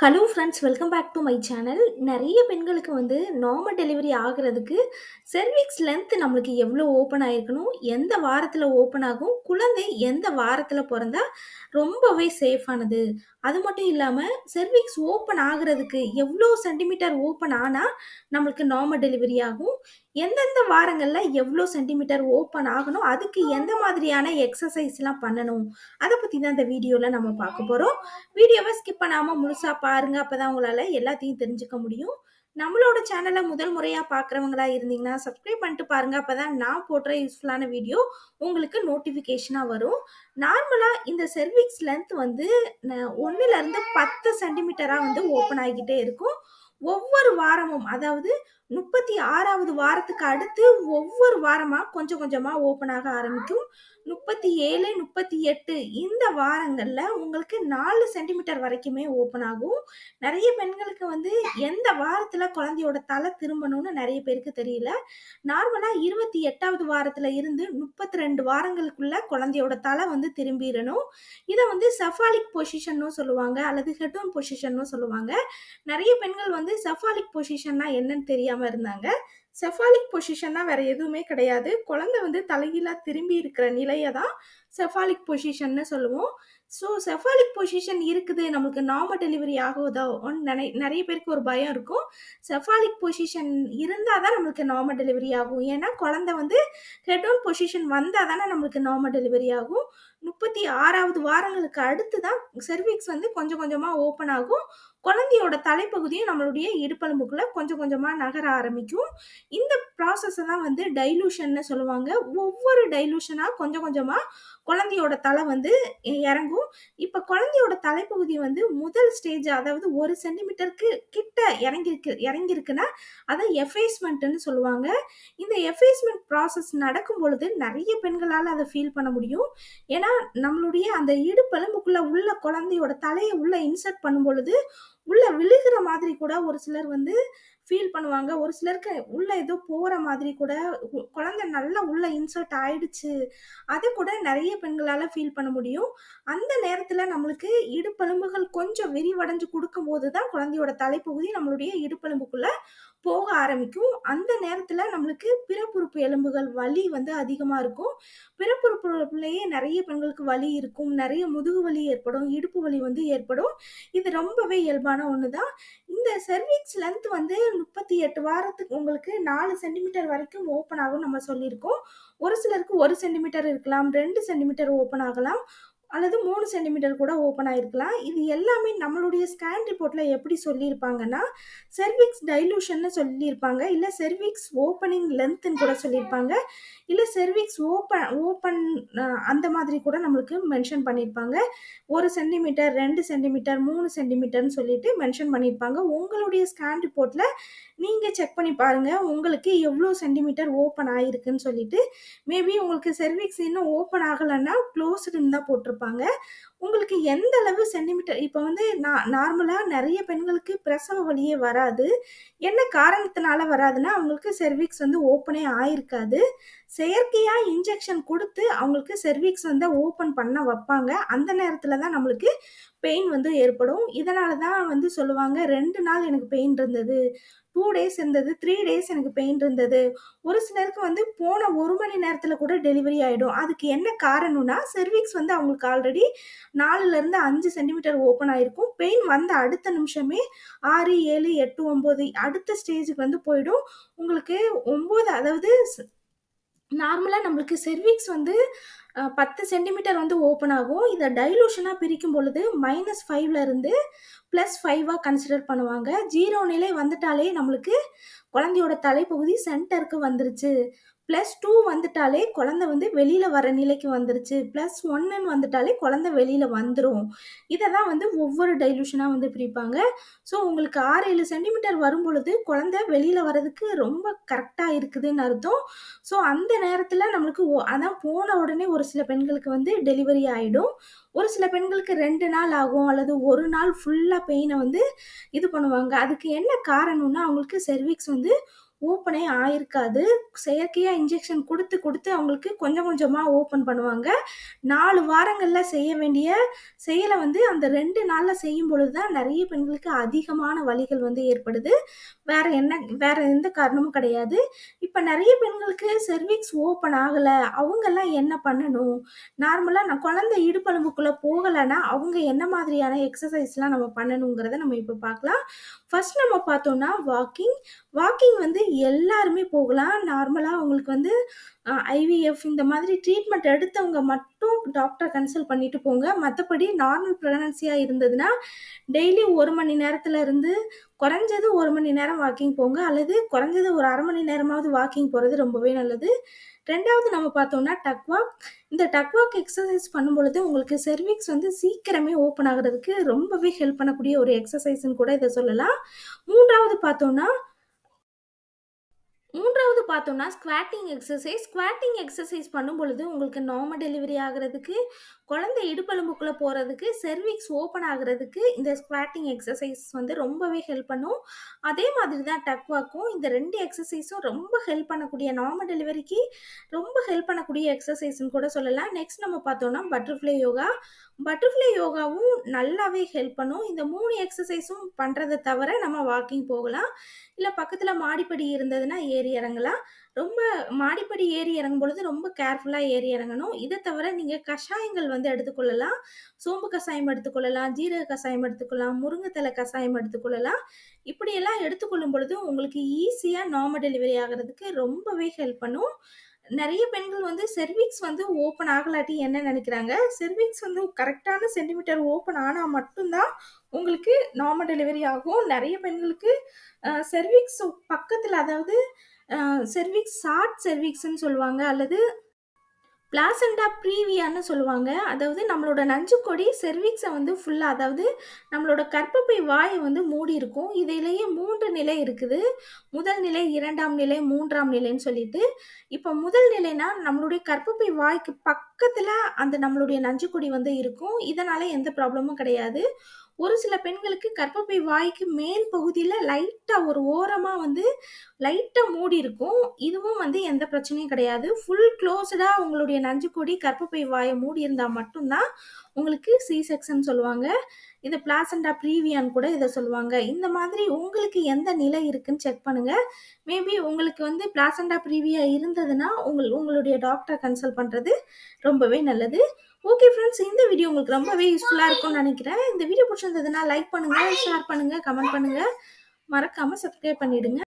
Hello friends welcome back to my channel நிறைய பெண்களுக்கு வந்து நார்மல் டெலிவரி ஆகிறதுக்கு செர்விக்ஸ் லென்த் நம்மளுக்கு எவ்வளோ ஓப்பன் ஆகிருக்கணும் எந்த வாரத்தில் ஓப்பன் ஆகும் குழந்தை எந்த வாரத்தில் பிறந்தா ரொம்பவே சேஃபானது அது மட்டும் இல்லாமல் செர்விக்ஸ் ஓப்பன் ஆகிறதுக்கு எவ்வளோ சென்டிமீட்டர் ஓப்பன் ஆனால் நம்மளுக்கு நார்மல் டெலிவரி ஆகும் எந்தெந்த வாரங்களில் எவ்வளோ சென்டிமீட்டர் ஓப்பன் ஆகணும் அதுக்கு எந்த மாதிரியான எக்ஸசைஸ்லாம் பண்ணணும் அதை பற்றி தான் இந்த வீடியோவில் நம்ம பார்க்க போகிறோம் வீடியோவை ஸ்கிப் பண்ணாமல் முழுசாக பாருங்கள் அப்போ தான் உங்களால் எல்லாத்தையும் தெரிஞ்சுக்க முடியும் நம்மளோட சேனலை முதல் முறையாக பார்க்குறவங்களா இருந்தீங்கன்னா சப்ஸ்கிரைப் பண்ணிட்டு பாருங்கள் அப்போ தான் நான் போடுற யூஸ்ஃபுல்லான வீடியோ உங்களுக்கு நோட்டிஃபிகேஷனாக வரும் நார்மலாக இந்த செர்விக்ஸ் லென்த் வந்து ஒன்றுலேருந்து பத்து சென்டிமீட்டராக வந்து ஓப்பன் ஆகிக்கிட்டே இருக்கும் ஒவ்வொரு வாரமும் அதாவது முப்பத்தி ஆறாவது வாரத்துக்கு அடுத்து ஒவ்வொரு வாரமாக கொஞ்சம் கொஞ்சமாக ஓப்பன் ஆக ஆரம்பிக்கும் முப்பத்தி ஏழு முப்பத்தி எட்டு இந்த வாரங்களில் உங்களுக்கு நாலு சென்டிமீட்டர் வரைக்குமே ஓப்பன் ஆகும் நிறைய பெண்களுக்கு வந்து எந்த வாரத்தில் குழந்தையோட தலை திரும்பணும்னு நிறைய பேருக்கு தெரியல நார்மலாக இருபத்தி எட்டாவது வாரத்தில் இருந்து முப்பத்தி ரெண்டு வாரங்களுக்குள்ள குழந்தையோட தலை வந்து திரும்பிடணும் இதை வந்து சஃபாலிக் பொசிஷன்னு சொல்லுவாங்க அல்லது ஹெட்டோன் பொசிஷன்னு சொல்லுவாங்க நிறைய பெண்கள் வந்து சஃபாலிக் பொசிஷன்னா என்னன்னு தெரியாம முடியாமல் இருந்தாங்க செஃபாலிக் பொசிஷன்னா வேற எதுவுமே கிடையாது குழந்தை வந்து தலைகீழாக திரும்பி இருக்கிற நிலையை தான் செஃபாலிக் பொசிஷன்னு சொல்லுவோம் ஸோ செஃபாலிக் பொசிஷன் இருக்குது நம்மளுக்கு நாம டெலிவரி ஆகுதோ நினை நிறைய பேருக்கு ஒரு பயம் இருக்கும் செஃபாலிக் பொசிஷன் இருந்தால் தான் நம்மளுக்கு நார்மல் டெலிவரி ஆகும் ஏன்னா குழந்தை வந்து ஹெட் ஒன் பொசிஷன் வந்தால் தானே நம்மளுக்கு நார்மல் டெலிவரி ஆகும் முப்பத்தி ஆறாவது வாரங்களுக்கு அடுத்து தான் செர்விக்ஸ் வந்து கொஞ்சம் கொஞ்சமாக ஓப்பன் ஆகும் குழந்தையோட தலைப்பகுதியும் நம்மளுடைய இடுப்பெலும்புக்குள்ளே கொஞ்சம் கொஞ்சமாக நகர ஆரம்பிக்கும் இந்த ப்ராசஸை தான் வந்து டைலூஷன்னு சொல்லுவாங்க ஒவ்வொரு டைலூஷனாக கொஞ்சம் கொஞ்சமாக குழந்தையோட தலை வந்து இறங்கும் இப்போ குழந்தையோட தலைப்பகுதி வந்து முதல் ஸ்டேஜ் அதாவது ஒரு சென்டிமீட்டருக்கு கிட்ட இறங்கியிருக்கு இறங்கியிருக்குன்னா அதை எஃபேஸ்மெண்ட்னு சொல்லுவாங்க இந்த எஃபேஸ்மெண்ட் ப்ராசஸ் நடக்கும் பொழுது நிறைய பெண்களால் அதை ஃபீல் பண்ண முடியும் ஏன்னா ஏன்னா நம்மளுடைய அந்த இடுப்பெலும்புக்குள்ள உள்ள குழந்தையோட தலையை உள்ள இன்சர்ட் பண்ணும் பொழுது உள்ள விழுகிற மாதிரி கூட ஒரு சிலர் வந்து ஃபீல் பண்ணுவாங்க ஒரு சிலருக்கு உள்ள ஏதோ போகிற மாதிரி கூட குழந்தை நல்லா உள்ள இன்சர்ட் ஆயிடுச்சு அது கூட நிறைய பெண்களால் ஃபீல் பண்ண முடியும் அந்த நேரத்தில் நம்மளுக்கு இடுப்பெலும்புகள் கொஞ்சம் விரிவடைஞ்சு கொடுக்கும்போது தான் குழந்தையோட தலைப்பகுதி நம்மளுடைய இடுப்பெலும்புக்குள்ளே போக ஆரம்பிக்கும் அந்த நேரத்தில் நம்மளுக்கு பிறப்புறுப்பு எலும்புகள் வலி வந்து அதிகமாக இருக்கும் பிறப்புறுப்புலேயே நிறைய பெண்களுக்கு வலி இருக்கும் நிறைய முதுகு வலி ஏற்படும் இடுப்பு வலி வந்து ஏற்படும் இது ரொம்பவே இயல்பான ஒன்று தான் இந்த சர்வீஸ் லென்த் வந்து முப்பத்தி எட்டு வாரத்துக்கு உங்களுக்கு நாலு சென்டிமீட்டர் வரைக்கும் ஓப்பன் ஆகும் நம்ம சொல்லியிருக்கோம் ஒரு சிலருக்கு ஒரு சென்டிமீட்டர் இருக்கலாம் ரெண்டு சென்டிமீட்டர் ஓப்பன் ஆகலாம் அல்லது மூணு சென்டிமீட்டர் கூட ஓப்பன் ஆகிருக்கலாம் இது எல்லாமே நம்மளுடைய ஸ்கேன் ரிப்போர்ட்டில் எப்படி சொல்லியிருப்பாங்கன்னா செர்விக்ஸ் டைலூஷன்னு சொல்லியிருப்பாங்க இல்லை செர்விக்ஸ் ஓப்பனிங் லென்த்துன்னு கூட சொல்லியிருப்பாங்க இல்லை செர்விக்ஸ் ஓப்பன் ஓப்பன் அந்த மாதிரி கூட நம்மளுக்கு மென்ஷன் பண்ணியிருப்பாங்க ஒரு சென்டிமீட்டர் ரெண்டு சென்டிமீட்டர் மூணு சென்டிமீட்டர்னு சொல்லிட்டு மென்ஷன் பண்ணியிருப்பாங்க உங்களுடைய ஸ்கேன் ரிப்போர்ட்டில் நீங்கள் செக் பண்ணி பாருங்கள் உங்களுக்கு எவ்வளோ சென்டிமீட்டர் ஓப்பன் ஆகிருக்குன்னு சொல்லிட்டு மேபி உங்களுக்கு செர்விக்ஸ் இன்னும் ஓப்பன் ஆகலைன்னா க்ளோஸ்டுன்னு தான் போட்டிருப்பாங்க கொடுப்பாங்க உங்களுக்கு எந்த அளவு சென்டிமீட்டர் இப்போ வந்து நான் நார்மலாக நிறைய பெண்களுக்கு பிரசவ வழியே வராது என்ன காரணத்தினால வராதுன்னா அவங்களுக்கு செர்விக்ஸ் வந்து ஓப்பனே ஆயிருக்காது செயற்கையாக இன்ஜெக்ஷன் கொடுத்து அவங்களுக்கு செர்விக்ஸ் வந்து ஓப்பன் பண்ண வைப்பாங்க அந்த நேரத்தில் தான் நம்மளுக்கு பெயின் வந்து ஏற்படும் இதனால தான் வந்து சொல்லுவாங்க ரெண்டு நாள் எனக்கு பெயின் இருந்தது டூ டேஸ் இருந்தது த்ரீ டேஸ் எனக்கு பெயின் இருந்தது ஒரு சிலருக்கு வந்து போன ஒரு மணி நேரத்தில் கூட டெலிவரி ஆகிடும் அதுக்கு என்ன காரணம்னா செர்விக்ஸ் வந்து அவங்களுக்கு ஆல்ரெடி நாலுலேருந்து அஞ்சு சென்டிமீட்டர் ஓப்பன் ஆகிருக்கும் பெயின் வந்த அடுத்த நிமிஷமே ஆறு ஏழு எட்டு ஒம்பது அடுத்த ஸ்டேஜுக்கு வந்து போயிடும் உங்களுக்கு ஒம்பது அதாவது நார்மலாக நம்மளுக்கு செர்விக்ஸ் வந்து பத்து சென்டிமீட்டர் வந்து ஓப்பன் ஆகும். இதை டைலூஷனாக பிரிக்கும் பொழுது மைனஸ் இருந்து ப்ளஸ் ஃபைவாக கன்சிடர் பண்ணுவாங்க. ஜீரோ நிலை வந்துட்டாலே நம்மளுக்கு குழந்தையோட தலைப்பகுதி சென்டருக்கு வந்துருச்சு. ப்ளஸ் டூ வந்துட்டாலே குழந்த வந்து வெளியில் வர நிலைக்கு வந்துருச்சு ப்ளஸ் ஒன்னுன்னு வந்துட்டாலே குழந்த வெளியில் வந்துடும் இதை தான் வந்து ஒவ்வொரு டைலூஷனாக வந்து பிரிப்பாங்க ஸோ உங்களுக்கு ஆறு ஏழு சென்டிமீட்டர் வரும் பொழுது குழந்த வெளியில் வர்றதுக்கு ரொம்ப கரெக்டாக இருக்குதுன்னு அர்த்தம் ஸோ அந்த நேரத்தில் நம்மளுக்கு அதான் போன உடனே ஒரு சில பெண்களுக்கு வந்து டெலிவரி ஆகிடும் ஒரு சில பெண்களுக்கு ரெண்டு நாள் ஆகும் அல்லது ஒரு நாள் ஃபுல்லாக பெயினை வந்து இது பண்ணுவாங்க அதுக்கு என்ன காரணம்னா அவங்களுக்கு செர்விக்ஸ் வந்து ஓப்பனே ஆயிருக்காது செயற்கையாக இன்ஜெக்ஷன் கொடுத்து கொடுத்து அவங்களுக்கு கொஞ்சம் கொஞ்சமாக ஓப்பன் பண்ணுவாங்க நாலு வாரங்களில் செய்ய வேண்டிய செயலை வந்து அந்த ரெண்டு நாளில் செய்யும் பொழுது தான் நிறைய பெண்களுக்கு அதிகமான வழிகள் வந்து ஏற்படுது வேறு என்ன வேறு எந்த காரணமும் கிடையாது இப்போ நிறைய பெண்களுக்கு செர்விக்ஸ் ஓப்பன் ஆகலை அவங்கெல்லாம் என்ன பண்ணணும் நார்மலாக நான் குழந்தை இடுப்பளவுக்குள்ளே போகலைன்னா அவங்க என்ன மாதிரியான எக்ஸசைஸ்லாம் நம்ம பண்ணணுங்கிறத நம்ம இப்போ பார்க்கலாம் ஃபர்ஸ்ட் நம்ம பார்த்தோம்னா வாக்கிங் வாக்கிங் வந்து எல்லாருமே போகலாம் நார்மலாக அவங்களுக்கு வந்து ஐவிஎஃப் இந்த மாதிரி ட்ரீட்மெண்ட் எடுத்தவங்க மட்டும் டாக்டரை கன்சல்ட் பண்ணிட்டு போங்க மற்றபடி நார்மல் ப்ரெக்னன்சியாக இருந்ததுன்னா டெய்லி ஒரு மணி நேரத்தில் இருந்து குறைஞ்சது ஒரு மணி நேரம் வாக்கிங் போங்க அல்லது குறைஞ்சது ஒரு அரை மணி நேரமாவது வாக்கிங் போகிறது ரொம்பவே நல்லது ரெண்டாவது நம்ம பார்த்தோம்னா டக் வாக் இந்த டக் வாக் எக்ஸசைஸ் பண்ணும்பொழுது உங்களுக்கு செர்விக்ஸ் வந்து சீக்கிரமே ஓப்பன் ஆகிறதுக்கு ரொம்பவே ஹெல்ப் பண்ணக்கூடிய ஒரு எக்ஸசைஸ்ன்னு கூட இதை சொல்லலாம் மூன்றாவது பார்த்தோம்னா மூன்றாவது பார்த்தோம்னா ஸ்குவாட்டிங் எக்ஸசைஸ் ஸ்குவாட்டிங் எக்ஸசைஸ் பண்ணும் பொழுது உங்களுக்கு நார்ம டெலிவரி ஆகிறதுக்கு குழந்தை இடுப்பெலும்புக்குள்ளே போகிறதுக்கு செர்விக்ஸ் ஓப்பன் ஆகிறதுக்கு இந்த ஸ்குவாட்டிங் எக்ஸசைஸ் வந்து ரொம்பவே ஹெல்ப் பண்ணும் அதே மாதிரி தான் டக் வாக்கும் இந்த ரெண்டு எக்ஸசைஸும் ரொம்ப ஹெல்ப் பண்ணக்கூடிய நார்மல் டெலிவரிக்கு ரொம்ப ஹெல்ப் பண்ணக்கூடிய எக்ஸசைஸ்னு கூட சொல்லலாம் நெக்ஸ்ட் நம்ம பார்த்தோம்னா பட்டர்ஃப்ளை யோகா பட்டர்ஃப்ளை யோகாவும் நல்லாவே ஹெல்ப் பண்ணும் இந்த மூணு எக்ஸசைஸும் பண்ணுறதை தவிர நம்ம வாக்கிங் போகலாம் இல்லை பக்கத்தில் மாடிப்படி இருந்ததுன்னா ஏறி ஏறி இறங்கலாம் ரொம்ப மாடிப்படி ஏறி இறங்கும் பொழுது ரொம்ப கேர்ஃபுல்லாக ஏறி இறங்கணும் இதை தவிர நீங்கள் கஷாயங்கள் வந்து எடுத்துக்கொள்ளலாம் சோம்பு கஷாயம் எடுத்துக்கொள்ளலாம் ஜீரக கஷாயம் எடுத்துக்கொள்ளலாம் முருங்கைத்தலை கஷாயம் எடுத்துக்கொள்ளலாம் இப்படியெல்லாம் எடுத்துக்கொள்ளும் பொழுது உங்களுக்கு ஈஸியாக நார்மல் டெலிவரி ஆகிறதுக்கு ரொம்பவே ஹெல்ப் பண்ணும் நிறைய பெண்கள் வந்து செர்விக்ஸ் வந்து ஓப்பன் ஆகலாட்டி என்ன நினைக்கிறாங்க செர்விக்ஸ் வந்து கரெக்டான சென்டிமீட்டர் ஓப்பன் ஆனால் மட்டும்தான் உங்களுக்கு நார்மல் டெலிவரி ஆகும் நிறைய பெண்களுக்கு செர்விக்ஸ் பக்கத்தில் அதாவது செர்விக்ஸ் ஷார்ட் செர்விக்ஸ்ன்னு சொல்லுவாங்க அல்லது பிளாசண்டா ப்ரீவியான்னு சொல்லுவாங்க அதாவது நம்மளோட நஞ்சுக்கொடி செர்விக்ஸை வந்து ஃபுல்லாக அதாவது நம்மளோட கற்பப்பை வாயை வந்து மூடி இருக்கும் இதிலேயே மூன்று நிலை இருக்குது முதல் நிலை இரண்டாம் நிலை மூன்றாம் நிலைன்னு சொல்லிட்டு இப்போ முதல் நிலைனா நம்மளுடைய கற்பப்பை வாய்க்கு பக்கத்தில் அந்த நம்மளுடைய நஞ்சுக்கொடி வந்து இருக்கும் இதனால் எந்த ப்ராப்ளமும் கிடையாது ஒரு சில பெண்களுக்கு கர்ப்பப்பை வாய்க்கு மேல் பகுதியில் லைட்டாக ஒரு ஓரமாக வந்து லைட்டாக மூடி இருக்கும் இதுவும் வந்து எந்த பிரச்சனையும் கிடையாது ஃபுல் க்ளோஸ்டாக உங்களுடைய நஞ்சு கொடி கர்ப்பப்பை வாயை மூடி இருந்தால் மட்டும்தான் உங்களுக்கு சி செக்ஷன் சொல்லுவாங்க இது பிளாசண்டா ப்ரீவியான்னு கூட இதை சொல்லுவாங்க இந்த மாதிரி உங்களுக்கு எந்த நிலை இருக்குன்னு செக் பண்ணுங்க மேபி உங்களுக்கு வந்து பிளாசண்டா ப்ரீவியா இருந்ததுன்னா உங்கள் உங்களுடைய டாக்டரை கன்சல்ட் பண்ணுறது ரொம்பவே நல்லது ஓகே ஃப்ரெண்ட்ஸ் இந்த வீடியோ உங்களுக்கு ரொம்பவே யூஸ்ஃபுல்லாக இருக்கும்னு நினைக்கிறேன் இந்த வீடியோ பிடிச்சிருந்ததுன்னா லைக் பண்ணுங்கள் ஷேர் பண்ணுங்கள் கமெண்ட் பண்ணுங்கள் மறக்காமல் சப்ஸ்கிரைப் பண்ணிவிடுங்க